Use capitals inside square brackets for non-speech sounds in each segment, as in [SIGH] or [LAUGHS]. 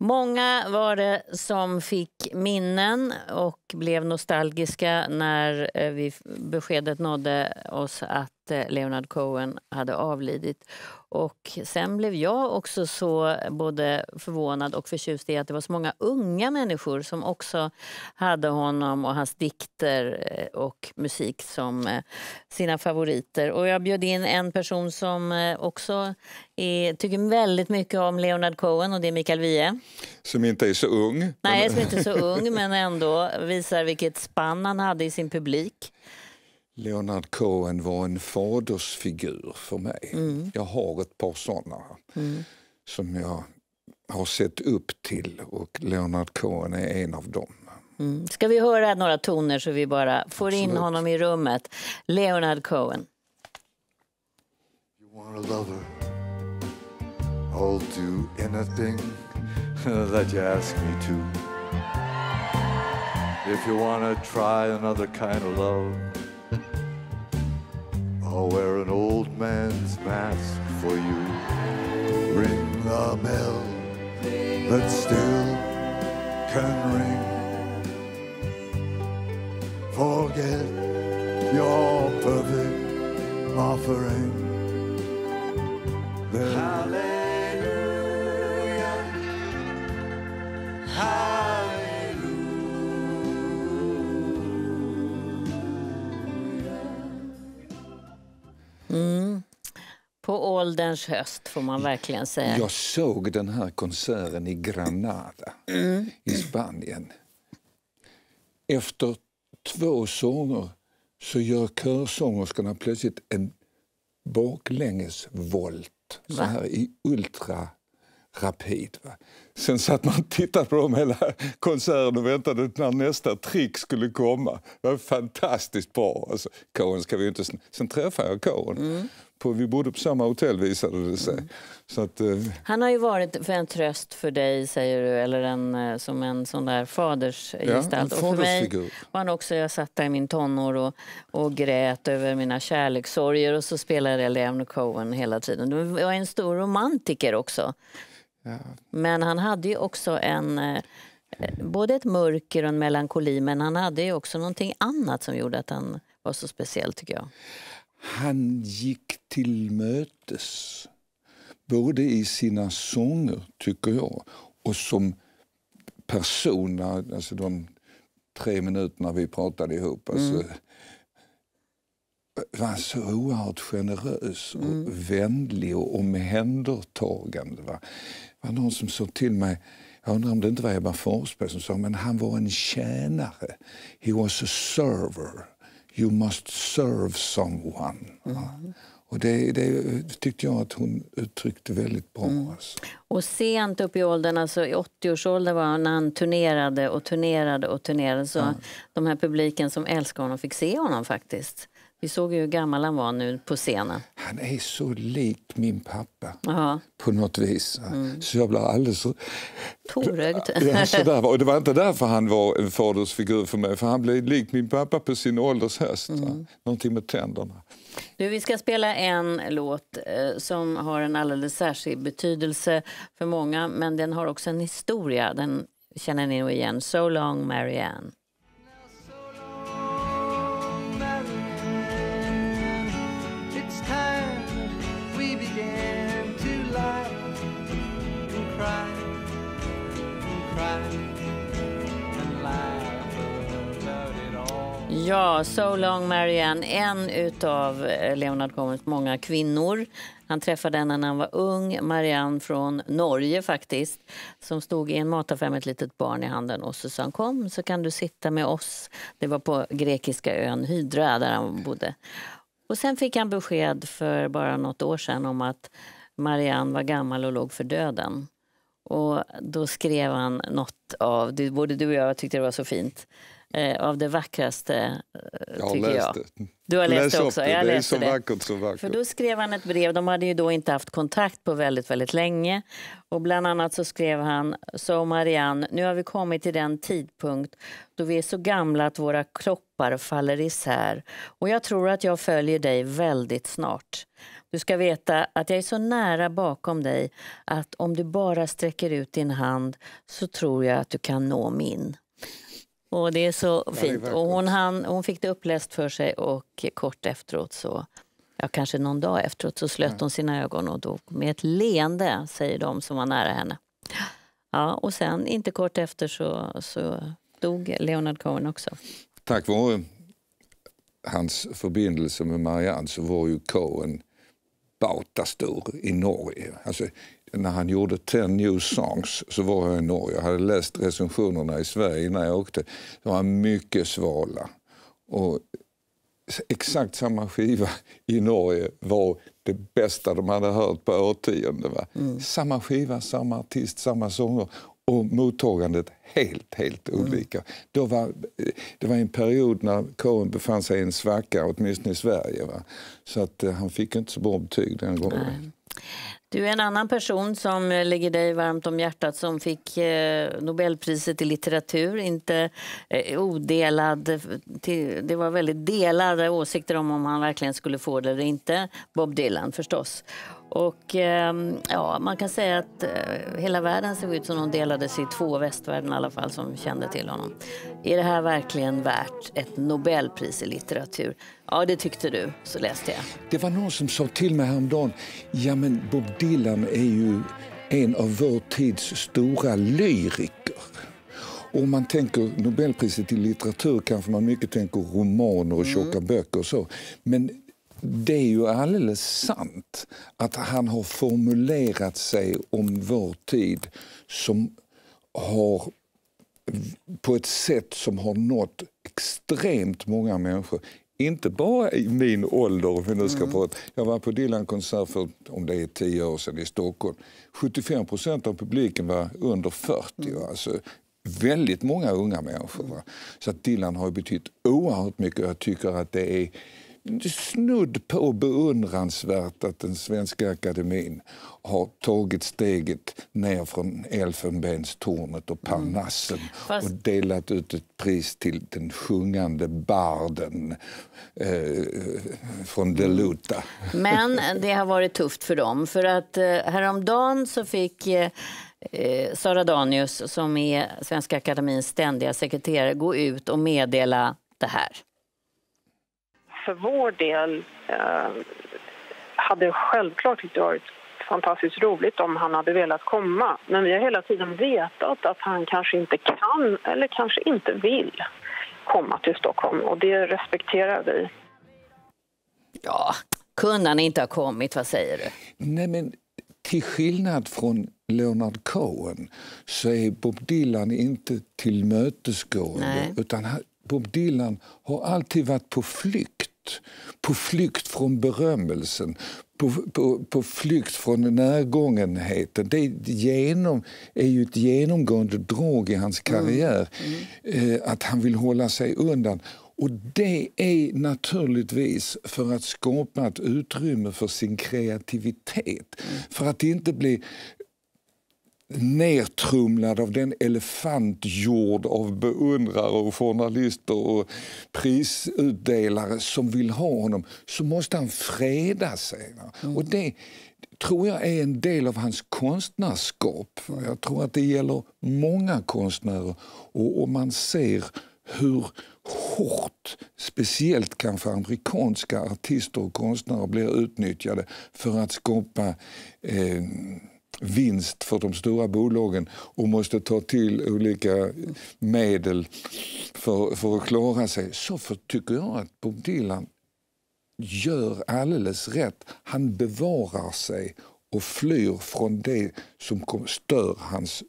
Många var det som fick minnen och blev nostalgiska när eh, vi beskedet nådde oss att att eh, Leonard Cohen hade avlidit. Och sen blev jag också så både förvånad och förtjust i att det var så många unga människor som också hade honom och hans dikter eh, och musik som eh, sina favoriter. Och jag bjöd in en person som också är, tycker väldigt mycket om Leonard Cohen och det är Mikael Wiehe. Som inte är så ung. Nej, som inte är så ung [LAUGHS] men ändå visar vilket spann han hade i sin publik. Leonard Cohen var en fadersfigur för mig. Mm. Jag har ett par sådana mm. som jag har sett upp till och Leonard Cohen är en av dem. Mm. Ska vi höra några toner så vi bara får Absolut. in honom i rummet? Leonard Cohen. You want a lover I'll do anything [LAUGHS] that you ask me to If you wanna try another kind of love I'll wear an old man's mask for you. Ring the bell that still can ring. Forget your perfect offering. Then Hallelujah. Hallelujah. På ålderns höst får man verkligen säga. Jag såg den här konserten i Granada mm. i Spanien. Efter två sånger så gör körsångerskorna plötsligt en baklängesvolt så här i ultrarapid. Sen satt man och tittade på dem hela konserten och väntade när nästa trick skulle komma. Det var fantastiskt bra. Alltså, Cohen ska vi inte... Sen träffade jag Cohen. Mm. På, vi bodde på samma hotell visade det sig. Mm. Så att, eh... Han har ju varit för en tröst för dig, säger du, eller en, eh, som en sån där fadersgestalt. Ja, en och för mig var han också, jag satt där i min tonår och, och grät över mina kärlekssorger och så spelade jag Leonard Cohen hela tiden. Du var en stor romantiker också. Men han hade ju också en eh, både ett mörker och en melankoli men han hade ju också någonting annat som gjorde att han var så speciell tycker jag. Han gick till mötes, både i sina sånger tycker jag och som person, alltså de tre minuterna vi pratade ihop. Mm. Alltså, mm. var så oerhört generös, och mm. vänlig och omhändertagande. Va? var någon som sa till mig, jag undrar om det inte var Ebba Forsberg som sa, men han var en tjänare. He was a server. You must serve someone. Mm. Och det, det, tyckte jag att hon uttryckte väldigt bra. Mm. Alltså. Och sent upp i åldern, alltså i 80-årsåldern var han när han turnerade och turnerade och turnerade. Så mm. de här publiken som älskade honom fick se honom faktiskt. Vi såg ju hur gammal han var nu på scenen han är så lik min pappa Aha. på något vis. Mm. Så jag blev alldeles... Torögd. sådär. Och det var inte därför han var en fadersfigur för mig, för han blev lik min pappa på sin ålders höst. Mm. Någonting med tänderna. Nu, vi ska spela en låt eh, som har en alldeles särskild betydelse för många, men den har också en historia. Den känner ni nog igen. So long Marianne. Ja, So Long Marianne, en av eh, Leonard Cohens många kvinnor. Han träffade henne när han var ung, Marianne från Norge faktiskt, som stod i en mataffär med ett litet barn i handen och så sa han kom så kan du sitta med oss. Det var på grekiska ön Hydra där han bodde. Och sen fick han besked för bara något år sedan om att Marianne var gammal och låg för döden. Och då skrev han något av, både du och jag tyckte det var så fint, eh, av det vackraste, eh, jag tycker läst jag. Det. Du har läst Läs det också? Det. Jag det är så det. vackert, så vackert. För då skrev han ett brev, de hade ju då inte haft kontakt på väldigt, väldigt länge. Och bland annat så skrev han, så Marianne, nu har vi kommit till den tidpunkt då vi är så gamla att våra kroppar faller isär. Och jag tror att jag följer dig väldigt snart. Du ska veta att jag är så nära bakom dig att om du bara sträcker ut din hand så tror jag att du kan nå min. Och det är så fint. Är och hon, hann, hon fick det uppläst för sig och kort efteråt så Ja, kanske någon dag efteråt så slöt hon sina ögon och då med ett leende, säger de som var nära henne. Ja, och sen inte kort efter så, så dog Leonard Cohen också. Tack vare hans förbindelse med Marianne så var ju Cohen bautastor i Norge. Alltså, när han gjorde 10 new songs så var jag i Norge. Jag hade läst recensionerna i Sverige innan jag åkte. De var mycket svala. Och exakt samma skiva i Norge var det bästa de hade hört på årtionden. Mm. Samma skiva, samma artist, samma sånger och mottagandet helt, helt mm. olika. Mm. Då var, det var en period när Cohen befann sig i en svacka, åtminstone i Sverige. Va? Så att, eh, han fick inte så bra betyg den gången. Mm. Du är en annan person som eh, ligger dig varmt om hjärtat som fick eh, Nobelpriset i litteratur. Inte eh, odelad, det var väldigt delade åsikter om om han verkligen skulle få det eller inte. Bob Dylan förstås. Och ehm, ja, man kan säga att eh, hela världen såg ut som de delades i två, västvärlden i alla fall, som kände till honom. Är det här verkligen värt ett Nobelpris i litteratur? Ja, det tyckte du, så läste jag. Det var någon som sa till mig häromdagen, ja men Bob Dylan är ju en av vår tids stora lyriker. Och om man tänker Nobelpriset i litteratur kanske man mycket tänker romaner och tjocka mm. böcker och så. Men det är ju alldeles sant att han har formulerat sig om vår tid som har på ett sätt som har nått extremt många människor. Inte bara i min ålder. Om vi nu ska mm. prata. Jag var på Dylan-konsert för om det är tio år sedan i Stockholm. 75 procent av publiken var under 40. Mm. Alltså, väldigt många unga människor. Va? Så att Dylan har betytt oerhört mycket. Jag tycker att det är snudd på beundransvärt att den svenska akademin har tagit steget ner från elfenbenstornet och mm. Parnassen mm. Fast... och delat ut ett pris till den sjungande barden eh, från mm. Deluta. Men det har varit tufft för dem, för att eh, häromdagen så fick eh, eh Sara Danius, som är Svenska Akademins ständiga sekreterare, gå ut och meddela det här för vår del eh, hade självklart inte varit fantastiskt roligt om han hade velat komma. Men vi har hela tiden vetat att han kanske inte kan eller kanske inte vill komma till Stockholm och det respekterar vi. Ja, kunde han inte ha kommit, vad säger du? Nej, men till skillnad från Leonard Cohen så är Bob Dylan inte tillmötesgående. Utan Bob Dylan har alltid varit på flykt. På flykt från berömmelsen, på, på, på flykt från närgångenheten. Det genom, är ju ett genomgående drag i hans mm. karriär, mm. Mm. att han vill hålla sig undan. Och det är naturligtvis för att skapa ett utrymme för sin kreativitet. Mm. För att inte bli nertrumlad av den elefantjord av beundrare och journalister och prisutdelare som vill ha honom, så måste han freda sig. Mm. Och det tror jag är en del av hans konstnärskap. Jag tror att det gäller många konstnärer. Och om man ser hur hårt speciellt kanske amerikanska artister och konstnärer blir utnyttjade för att skapa eh, vinst för de stora bolagen och måste ta till olika medel för, för att klara sig så för, tycker jag att Bob Dylan gör alldeles rätt. Han bevarar sig och flyr från det som kom, stör hans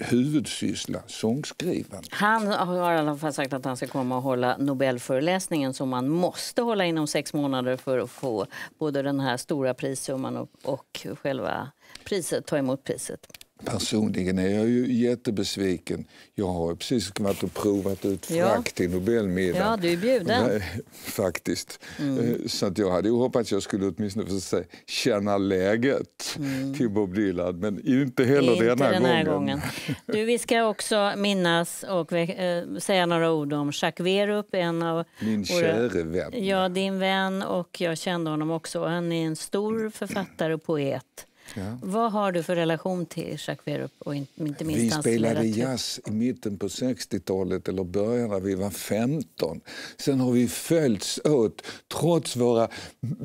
huvudsyssla sångskrivande. Han har i alla fall sagt att han ska komma och hålla Nobelföreläsningen som man måste hålla inom sex månader för att få både den här stora prissumman och, och själva priset, ta emot priset. Personligen är jag ju jättebesviken. Jag har precis varit och provat ut frack ja. till Nobelmiddagen. Ja, du är bjuden. [LAUGHS] Faktiskt. Mm. Eh, så att jag hade ju hoppats att jag skulle åtminstone få säga, känna läget mm. till Bob Dylan, men inte heller inte denna, den gången. gången. [LAUGHS] Du, vi ska också minnas och eh, säga några ord om Jacques Werup, en av Min käre vän. Ja, din vän och jag kände honom också. Han är en stor författare och poet Ja. Vad har du för relation till Jacques Werup? Och inte minst vi spelade jazz i mitten på 60-talet, eller början när vi var 15. Sen har vi följts åt, trots våra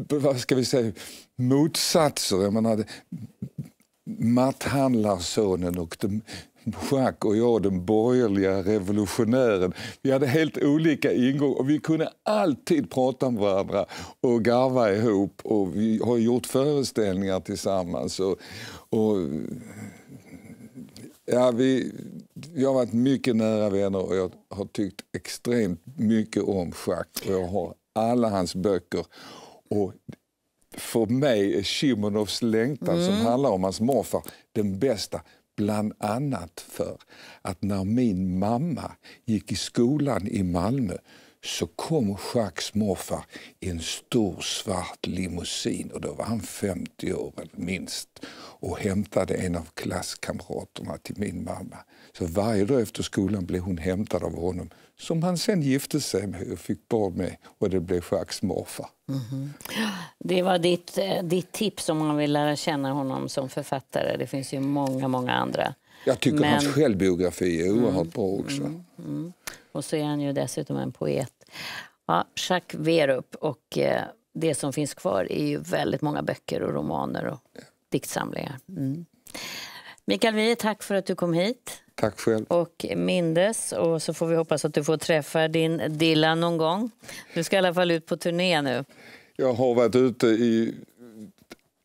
vad ska vi säga, motsatser. Jag menar, matthandlarsonen och de Jacques och jag, den borgerliga revolutionären. Vi hade helt olika ingång och vi kunde alltid prata med varandra och garva ihop. Och vi har gjort föreställningar tillsammans. Och, och ja, vi, jag har varit mycket nära vänner och jag har tyckt extremt mycket om Jacques. Och jag har alla hans böcker. Och för mig är Simonovs längtan, mm. som handlar om hans morfar, den bästa bland annat för att när min mamma gick i skolan i Malmö så kom Jacques morfar i en stor svart limousin och då var han 50 år minst och hämtade en av klasskamraterna till min mamma. Så varje dag efter skolan blev hon hämtad av honom som han sen gifte sig med och fick barn med och det blev Jacques morfar. Mm -hmm. Det var ditt, eh, ditt tips om man vill lära känna honom som författare. Det finns ju många, många andra. Jag tycker Men... hans självbiografi är mm. oerhört mm, bra också. Mm, mm. Och så är han ju dessutom en poet. Ja, Jacques Werup och eh, det som finns kvar är ju väldigt många böcker och romaner. Och diktsamlingar. Mm. Mikael Wiehe, tack för att du kom hit. Tack själv. Och Mindes. Och så får vi hoppas att du får träffa din Dylan någon gång. Du ska i alla fall ut på turné nu. Jag har varit ute i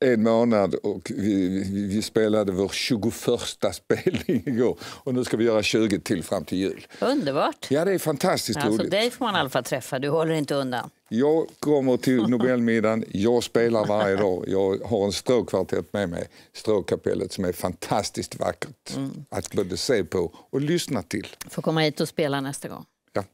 en månad och vi, vi, vi, spelade vår 21 [LAUGHS] spelning igår. Och nu ska vi göra 20 till fram till jul. Underbart! Ja, det är fantastiskt alltså, roligt. Dig får man i alla fall träffa, du håller inte undan. Jag kommer till [LAUGHS] Nobelmiddagen, jag spelar varje dag. Jag har en stråkkvartett med mig, Stråkkapellet, som är fantastiskt vackert mm. att både se på och lyssna till. Får komma hit och spela nästa gång. Ja.